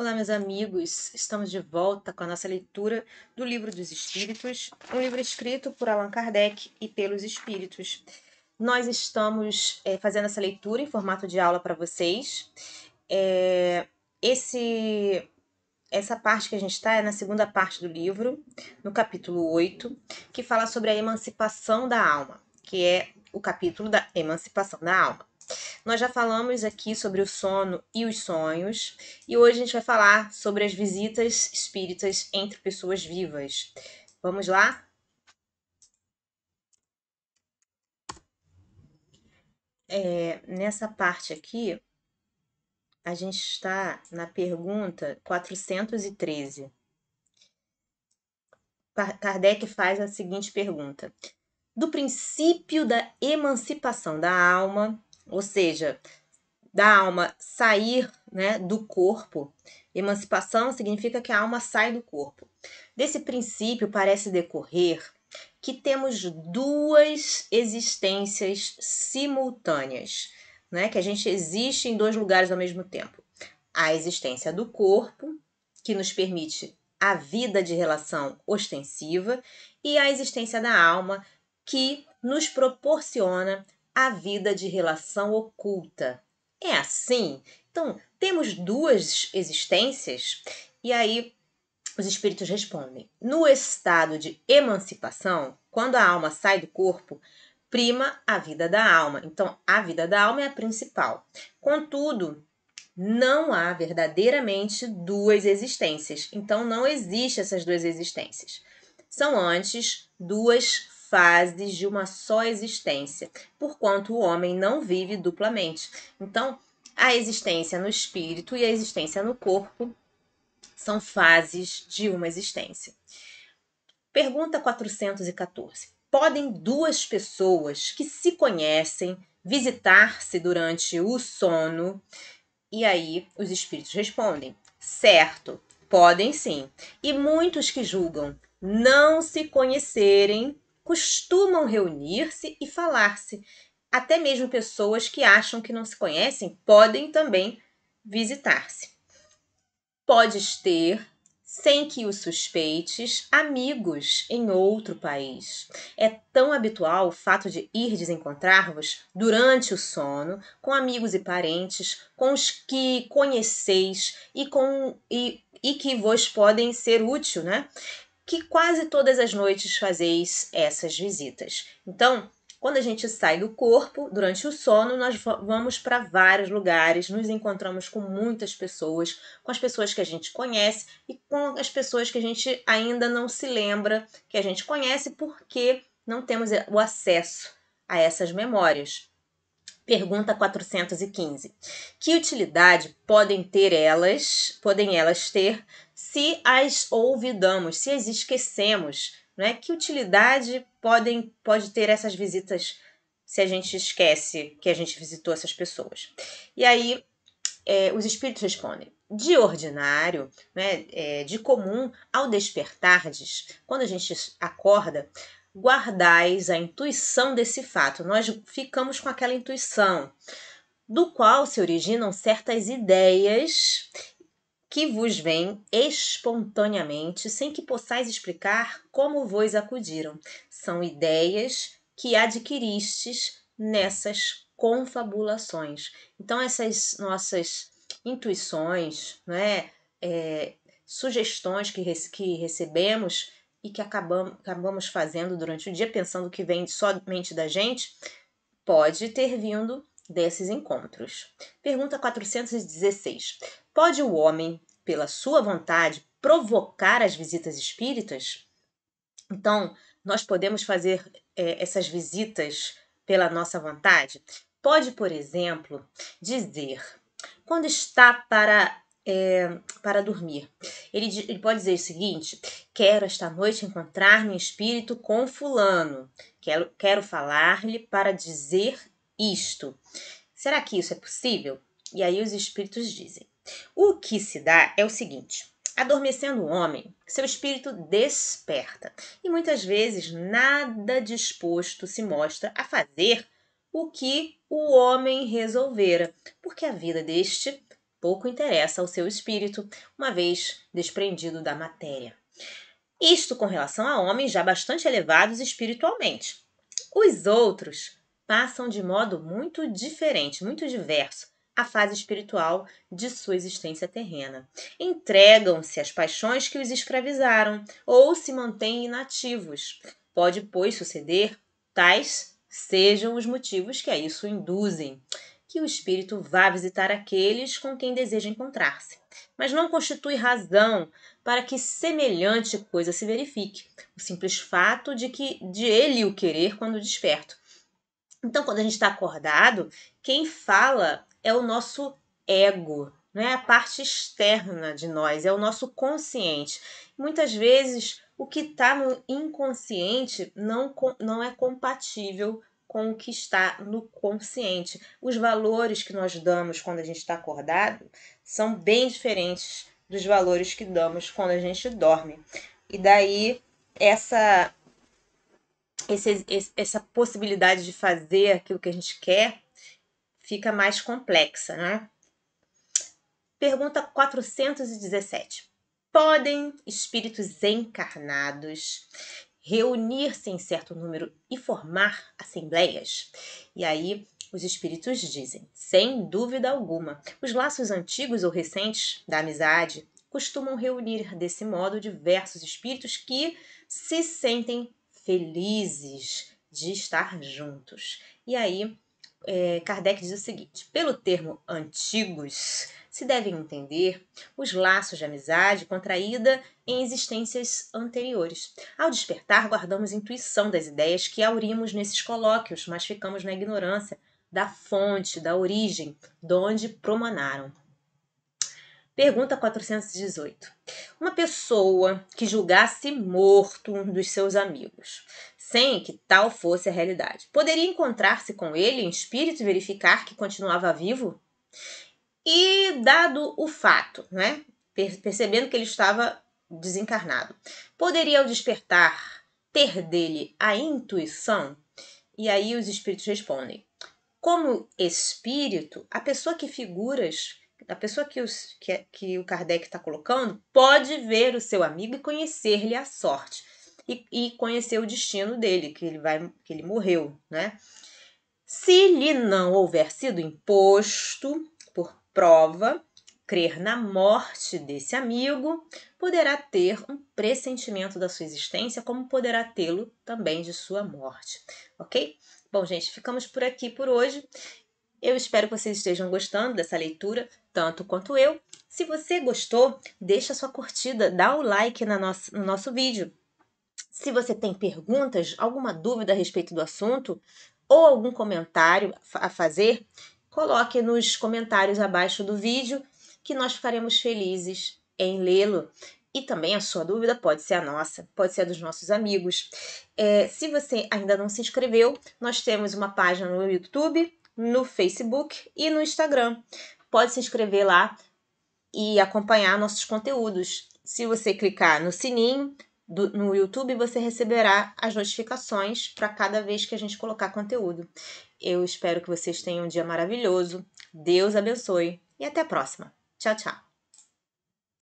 Olá, meus amigos. Estamos de volta com a nossa leitura do Livro dos Espíritos, um livro escrito por Allan Kardec e pelos Espíritos. Nós estamos é, fazendo essa leitura em formato de aula para vocês. É, esse, essa parte que a gente está é na segunda parte do livro, no capítulo 8, que fala sobre a emancipação da alma, que é o capítulo da emancipação da alma. Nós já falamos aqui sobre o sono e os sonhos, e hoje a gente vai falar sobre as visitas espíritas entre pessoas vivas. Vamos lá? É, nessa parte aqui, a gente está na pergunta 413. Kardec faz a seguinte pergunta: Do princípio da emancipação da alma, ou seja, da alma sair né, do corpo. Emancipação significa que a alma sai do corpo. Desse princípio parece decorrer que temos duas existências simultâneas, né? que a gente existe em dois lugares ao mesmo tempo. A existência do corpo, que nos permite a vida de relação ostensiva, e a existência da alma, que nos proporciona a vida de relação oculta. É assim? Então, temos duas existências? E aí, os espíritos respondem: no estado de emancipação, quando a alma sai do corpo, prima a vida da alma. Então, a vida da alma é a principal. Contudo, não há verdadeiramente duas existências. Então, não existe essas duas existências. São antes duas fases de uma só existência, porquanto o homem não vive duplamente. Então, a existência no espírito e a existência no corpo são fases de uma existência. Pergunta 414. Podem duas pessoas que se conhecem visitar-se durante o sono? E aí os espíritos respondem: certo, podem sim. E muitos que julgam não se conhecerem costumam reunir-se e falar-se. Até mesmo pessoas que acham que não se conhecem podem também visitar-se. Podes ter, sem que o suspeites, amigos em outro país. É tão habitual o fato de irdes encontrar-vos durante o sono com amigos e parentes, com os que conheceis e com e, e que vos podem ser útil, né? que quase todas as noites fazeis essas visitas. Então, quando a gente sai do corpo, durante o sono, nós vamos para vários lugares, nos encontramos com muitas pessoas, com as pessoas que a gente conhece e com as pessoas que a gente ainda não se lembra que a gente conhece porque não temos o acesso a essas memórias. Pergunta 415. Que utilidade podem ter elas, podem elas ter se as olvidamos, se as esquecemos, é Que utilidade podem pode ter essas visitas se a gente esquece que a gente visitou essas pessoas? E aí é, os espíritos respondem: de ordinário, né, é, de comum, ao despertardes, quando a gente acorda, guardais a intuição desse fato. Nós ficamos com aquela intuição, do qual se originam certas ideias que vos vem espontaneamente, sem que possais explicar como vos acudiram. São ideias que adquiristes nessas confabulações. Então, essas nossas intuições, né, é, sugestões que, que recebemos e que acabamos, acabamos fazendo durante o dia, pensando que vem somente da gente, pode ter vindo desses encontros. Pergunta 416. Pode o homem, pela sua vontade, provocar as visitas espíritas? Então, nós podemos fazer é, essas visitas pela nossa vontade? Pode, por exemplo, dizer quando está para é, para dormir. Ele, ele, pode dizer o seguinte: quero esta noite encontrar-me espírito com fulano. Quero, quero falar-lhe para dizer isto. Será que isso é possível? E aí os espíritos dizem: o que se dá é o seguinte: adormecendo o homem, seu espírito desperta e muitas vezes nada disposto se mostra a fazer o que o homem resolvera, porque a vida deste pouco interessa ao seu espírito, uma vez desprendido da matéria. Isto com relação a homens já bastante elevados espiritualmente. Os outros passam de modo muito diferente, muito diverso, a fase espiritual de sua existência terrena. Entregam-se às paixões que os escravizaram ou se mantêm inativos. Pode, pois, suceder tais sejam os motivos que a isso induzem que o espírito vá visitar aqueles com quem deseja encontrar-se, mas não constitui razão para que semelhante coisa se verifique, o simples fato de que de ele o querer quando desperto. Então, quando a gente está acordado, quem fala é o nosso ego, não é a parte externa de nós, é o nosso consciente. Muitas vezes o que está no inconsciente não, não é compatível com o que está no consciente. Os valores que nós damos quando a gente está acordado são bem diferentes dos valores que damos quando a gente dorme. E daí essa esse, essa possibilidade de fazer aquilo que a gente quer fica mais complexa, né? Pergunta 417. Podem espíritos encarnados reunir-se em certo número e formar assembleias? E aí os espíritos dizem, sem dúvida alguma, os laços antigos ou recentes da amizade costumam reunir desse modo diversos espíritos que se sentem felizes de estar juntos. E aí é, Kardec diz o seguinte: pelo termo antigos, se devem entender os laços de amizade contraída em existências anteriores. Ao despertar, guardamos intuição das ideias que aurimos nesses colóquios, mas ficamos na ignorância da fonte, da origem, de onde promanaram. Pergunta 418. Uma pessoa que julgasse morto um dos seus amigos sem que tal fosse a realidade. Poderia encontrar-se com ele em espírito e verificar que continuava vivo? E dado o fato, né, percebendo que ele estava desencarnado, poderia ao despertar ter dele a intuição? E aí os espíritos respondem: como espírito, a pessoa que figuras, a pessoa que, os, que, é, que o Kardec está colocando, pode ver o seu amigo e conhecer-lhe a sorte e, e conhecer o destino dele, que ele, vai, que ele morreu, né? Se lhe não houver sido imposto por prova crer na morte desse amigo, poderá ter um pressentimento da sua existência, como poderá tê-lo também de sua morte, ok? Bom, gente, ficamos por aqui por hoje. Eu espero que vocês estejam gostando dessa leitura, tanto quanto eu. Se você gostou, deixa sua curtida, dá o like na nossa, no nosso vídeo. Se você tem perguntas, alguma dúvida a respeito do assunto ou algum comentário a fazer, coloque nos comentários abaixo do vídeo que nós ficaremos felizes em lê-lo. E também a sua dúvida pode ser a nossa, pode ser a dos nossos amigos. É, se você ainda não se inscreveu, nós temos uma página no YouTube, no Facebook e no Instagram. Pode se inscrever lá e acompanhar nossos conteúdos. Se você clicar no sininho, do, no YouTube, você receberá as notificações para cada vez que a gente colocar conteúdo. Eu espero que vocês tenham um dia maravilhoso. Deus abençoe e até a próxima. Tchau, tchau.